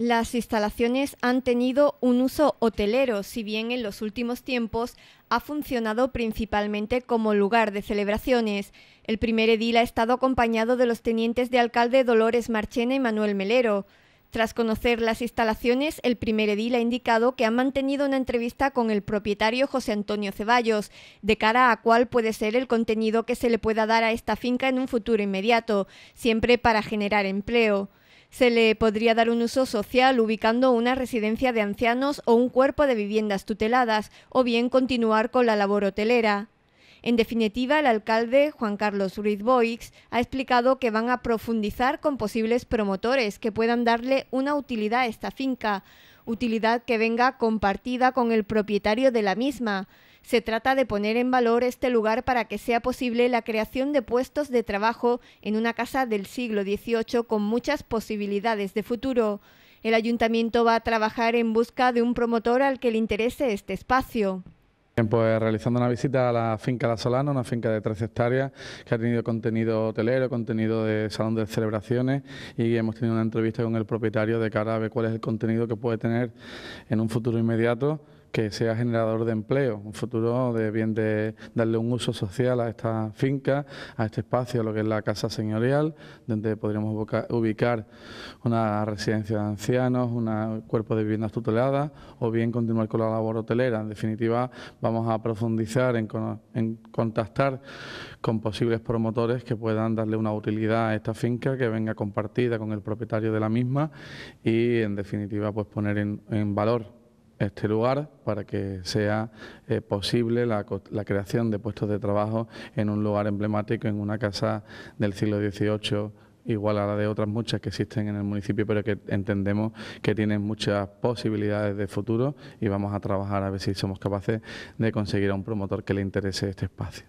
las instalaciones han tenido un uso hotelero, si bien en los últimos tiempos ha funcionado principalmente como lugar de celebraciones. El primer edil ha estado acompañado de los tenientes de alcalde Dolores Marchena y Manuel Melero. Tras conocer las instalaciones, el primer edil ha indicado que ha mantenido una entrevista con el propietario José Antonio Ceballos, de cara a cuál puede ser el contenido que se le pueda dar a esta finca en un futuro inmediato, siempre para generar empleo. Se le podría dar un uso social ubicando una residencia de ancianos o un cuerpo de viviendas tuteladas, o bien continuar con la labor hotelera. En definitiva, el alcalde Juan Carlos Ruiz Boix ha explicado que van a profundizar con posibles promotores que puedan darle una utilidad a esta finca, utilidad que venga compartida con el propietario de la misma. Se trata de poner en valor este lugar para que sea posible la creación de puestos de trabajo en una casa del siglo XVIII con muchas posibilidades de futuro. El ayuntamiento va a trabajar en busca de un promotor al que le interese este espacio. Pues realizando una visita a la finca La Solana, una finca de 13 hectáreas que ha tenido contenido hotelero, contenido de salón de celebraciones y hemos tenido una entrevista con el propietario de cara a ver cuál es el contenido que puede tener en un futuro inmediato que sea generador de empleo, un futuro de bien de darle un uso social a esta finca, a este espacio, lo que es la casa señorial, donde podríamos ubicar una residencia de ancianos, un cuerpo de viviendas tuteladas o bien continuar con la labor hotelera. En definitiva, vamos a profundizar en, contactar con posibles promotores que puedan darle una utilidad a esta finca, que venga compartida con el propietario de la misma y, en definitiva, pues poner en valor este lugar para que sea eh, posible la, la, creación de puestos de trabajo en un lugar emblemático, en una casa del siglo XVIII igual a la de otras muchas que existen en el municipio, pero que entendemos que tienen muchas posibilidades de futuro y vamos a trabajar a ver si somos capaces de conseguir a un promotor que le interese este espacio.